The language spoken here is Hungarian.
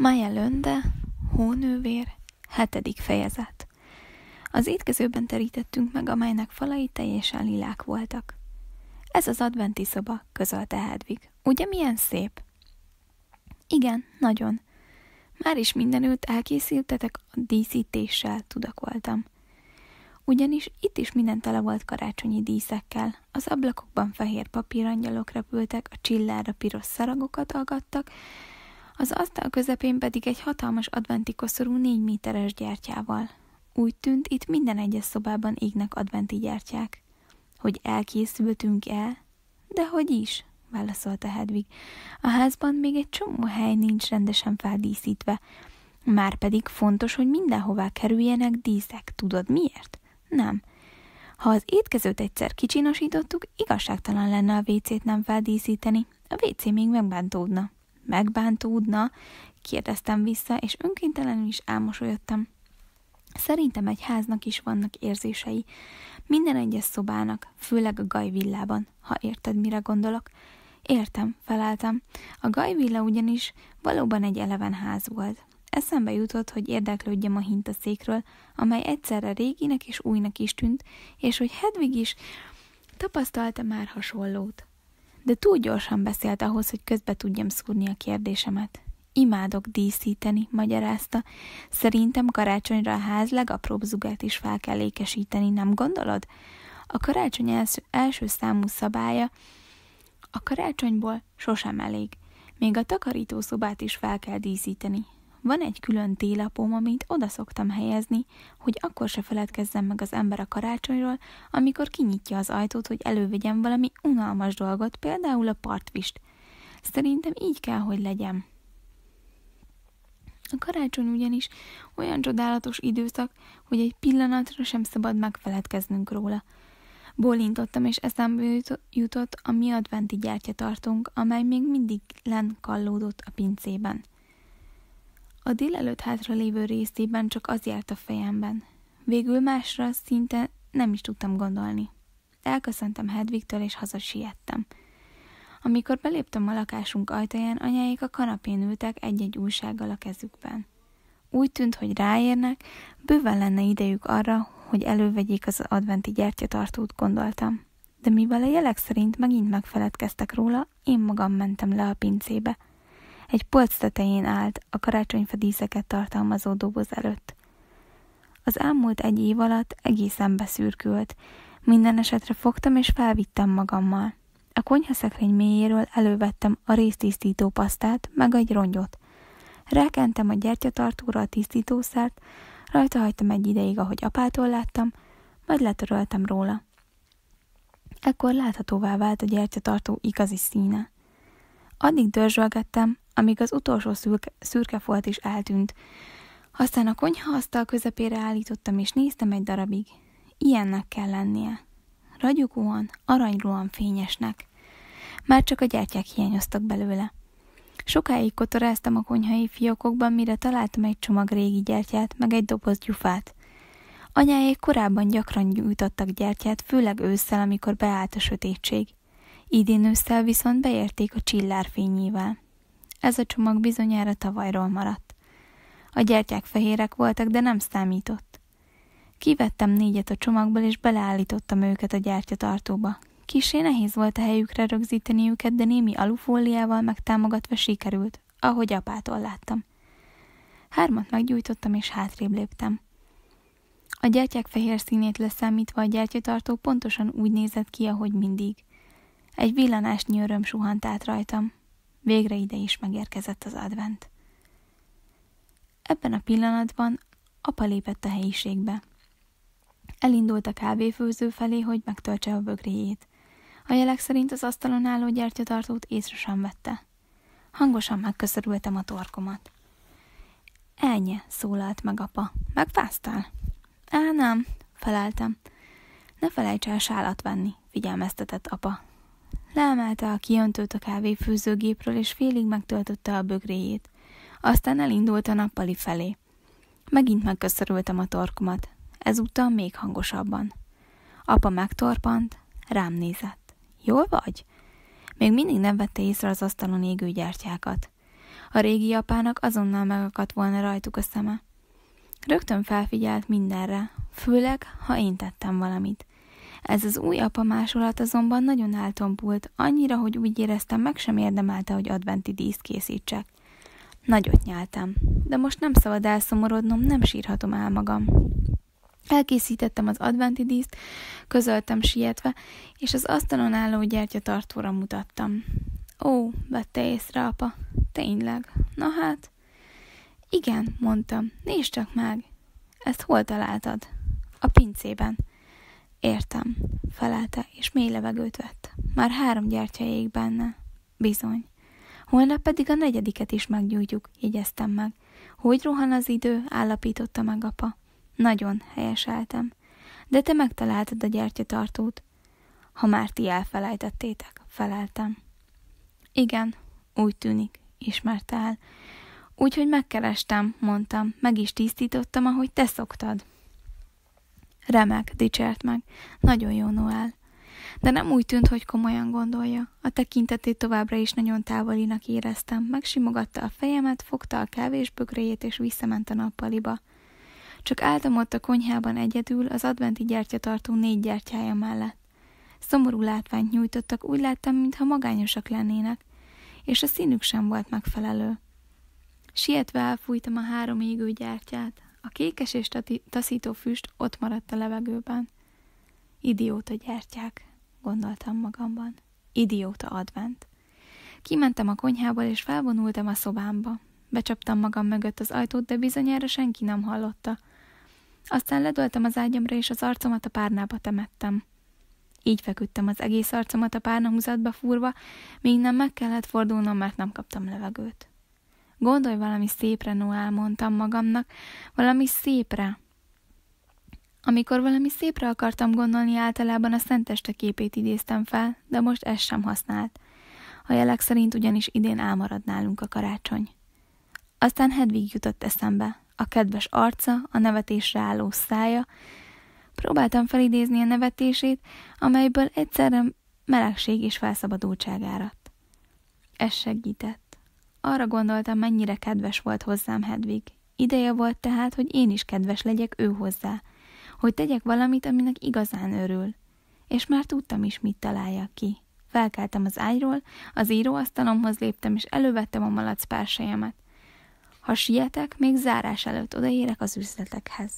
Maja Lönde, Hónővér, hetedik fejezet. Az étkezőben terítettünk meg, amelynek falai teljesen lilák voltak. Ez az adventi szoba, közölte Hedvig. Ugye milyen szép? Igen, nagyon. Már is mindenütt elkészültetek a díszítéssel, tudakoltam. Ugyanis itt is minden tele volt karácsonyi díszekkel. Az ablakokban fehér papírangyalok repültek, a csillára piros szaragokat aggattak, az asztal közepén pedig egy hatalmas adventi koszorú négy méteres gyertyával. Úgy tűnt, itt minden egyes szobában égnek adventi gyertyák. Hogy elkészültünk el? De hogy is? válaszolta Hedvig. A házban még egy csomó hely nincs rendesen feldíszítve. Már pedig fontos, hogy mindenhová kerüljenek díszek. Tudod miért? Nem. Ha az étkezőt egyszer kicsinosítottuk, igazságtalan lenne a vécét nem feldíszíteni. A vécé még megbántódna megbántódna? Kérdeztem vissza, és önkéntelenül is elmosolyodtam. Szerintem egy háznak is vannak érzései. Minden egyes szobának, főleg a gajvillában, ha érted, mire gondolok. Értem, feleltem. A gajvilla ugyanis valóban egy eleven ház volt. Eszembe jutott, hogy érdeklődjem a hintaszékről, amely egyszerre réginek és újnak is tűnt, és hogy Hedvig is tapasztalta már hasonlót de túl gyorsan beszélt ahhoz, hogy közbe tudjam szúrni a kérdésemet. Imádok díszíteni, magyarázta. Szerintem karácsonyra a ház legapróbb zugát is fel kell ékesíteni, nem gondolod? A karácsony első, első számú szabálya a karácsonyból sosem elég. Még a takarítószobát is fel kell díszíteni. Van egy külön télapom, amit oda szoktam helyezni, hogy akkor se feledkezzem meg az ember a karácsonyról, amikor kinyitja az ajtót, hogy elővegyem valami unalmas dolgot, például a partvist. Szerintem így kell, hogy legyen. A karácsony ugyanis olyan csodálatos időszak, hogy egy pillanatra sem szabad megfeledkeznünk róla. Bólintottam, és eszembe jutott a mi adventi tartunk, amely még mindig len kallódott a pincében. A délelőtt hátra lévő részében csak az járt a fejemben. Végül másra szinte nem is tudtam gondolni. Elköszöntem Hedvigtől, és hazasiettem. Amikor beléptem a lakásunk ajtaján, anyáik a kanapén ültek egy-egy újsággal a kezükben. Úgy tűnt, hogy ráérnek, bőven lenne idejük arra, hogy elővegyék az adventi gyertyatartót, gondoltam. De mivel a jelek szerint megint megfeledkeztek róla, én magam mentem le a pincébe – egy polc tetején állt, a karácsonyfa tartalmazó doboz előtt. Az elmúlt egy év alatt egészen beszürkült. Minden esetre fogtam és felvittem magammal. A konyhaszekrény mélyéről elővettem a résztisztító pasztát, meg egy rongyot. Rákentem a gyertyatartóra a tisztítószert, rajta hagytam egy ideig, ahogy apától láttam, majd letöröltem róla. Ekkor láthatóvá vált a gyertyatartó igazi színe. Addig dörzsölgettem, amíg az utolsó szürke, szürke folt is eltűnt. Aztán a konyhaasztal közepére állítottam, és néztem egy darabig. Ilyennek kell lennie. Ragyogóan, aranylóan fényesnek. Már csak a gyertyák hiányoztak belőle. Sokáig kotoráztam a konyhai fiókokban, mire találtam egy csomag régi gyertyát, meg egy doboz gyufát. Anyáék korábban gyakran gyújtottak gyertyát, főleg ősszel, amikor beállt a sötétség. Idén ősszel viszont beérték a csillárfényével. Ez a csomag bizonyára tavalyról maradt. A gyertyák fehérek voltak, de nem számított. Kivettem négyet a csomagból, és beleállítottam őket a gyertyatartóba. Kisé nehéz volt a helyükre rögzíteni őket, de némi alufóliával megtámogatva sikerült, ahogy apától láttam. Hármat meggyújtottam, és hátrébb léptem. A gyertyák fehér színét leszámítva a gyertyatartó pontosan úgy nézett ki, ahogy mindig. Egy villanásnyi öröm suhant át rajtam. Végre ide is megérkezett az advent. Ebben a pillanatban apa lépett a helyiségbe. Elindult a kávéfőző felé, hogy megtöltse a bögréjét. A jelek szerint az asztalon álló gyertyatartót észre sem vette. Hangosan megköszörültem a torkomat. Elnye, szólalt meg apa. Megfáztál? Á, nem, feleltem. Ne felejts el sálat venni, figyelmeztetett apa, Leemelte a kiöntőt a kávéfőzőgépről, és félig megtöltötte a bögréjét. Aztán elindult a nappali felé. Megint megköszörültem a torkomat, ezúttal még hangosabban. Apa megtorpant, rám nézett. Jól vagy? Még mindig nem vette észre az asztalon égő gyertyákat. A régi apának azonnal megakadt volna rajtuk a szeme. Rögtön felfigyelt mindenre, főleg, ha én tettem valamit – ez az új apa másolat azonban nagyon áltompult, annyira, hogy úgy éreztem, meg sem érdemelte, hogy adventi díszt készítsek. Nagyot nyáltam, de most nem szabad elszomorodnom, nem sírhatom el magam. Elkészítettem az adventi díszt, közöltem sietve, és az asztalon álló gyertyatartóra mutattam. Ó, vette észre apa, tényleg, na hát... Igen, mondtam, nézd csak meg, ezt hol találtad? A pincében. Értem, felelte, és mély levegőt vett. Már három gyertya ég benne. Bizony. Holnap pedig a negyediket is meggyújtjuk, jegyeztem meg. Hogy rohan az idő, állapította meg apa. Nagyon helyeseltem. De te megtaláltad a gyertyatartót. Ha már ti elfelejtettétek, feleltem. Igen, úgy tűnik, ismerte el. Úgyhogy megkerestem, mondtam, meg is tisztítottam, ahogy te szoktad. Remek, dicsért meg. Nagyon jó Noel. De nem úgy tűnt, hogy komolyan gondolja. A tekintetét továbbra is nagyon távolinak éreztem. Megsimogatta a fejemet, fogta a kávésbögréjét, és visszament a nappaliba. Csak álltam ott a konyhában egyedül, az adventi gyertyatartó négy gyertyája mellett. Szomorú látványt nyújtottak, úgy láttam, mintha magányosak lennének, és a színük sem volt megfelelő. Sietve elfújtam a három égő gyertyát, a kékes és taszító füst ott maradt a levegőben. Idióta gyertyák, gondoltam magamban. Idióta advent. Kimentem a konyhából, és felvonultam a szobámba. Becsaptam magam mögött az ajtót, de bizonyára senki nem hallotta. Aztán ledoltam az ágyamra, és az arcomat a párnába temettem. Így feküdtem az egész arcomat a párnahúzatba fúrva, míg nem meg kellett fordulnom, mert nem kaptam levegőt. Gondolj valami szépre, Noel, mondtam magamnak, valami szépre. Amikor valami szépre akartam gondolni, általában a Szenteste képét idéztem fel, de most ez sem használt. A jelek szerint ugyanis idén elmarad nálunk a karácsony. Aztán Hedvig jutott eszembe. A kedves arca, a nevetésre álló szája. Próbáltam felidézni a nevetését, amelyből egyszerre melegség és felszabadultság áradt. Ez segített. Arra gondoltam, mennyire kedves volt hozzám Hedvig. Ideje volt tehát, hogy én is kedves legyek ő hozzá, hogy tegyek valamit, aminek igazán örül. És már tudtam is, mit találjak ki. Felkeltem az ágyról, az íróasztalomhoz léptem, és elővettem a malac pársajamat. Ha sietek, még zárás előtt odaérek az üzletekhez.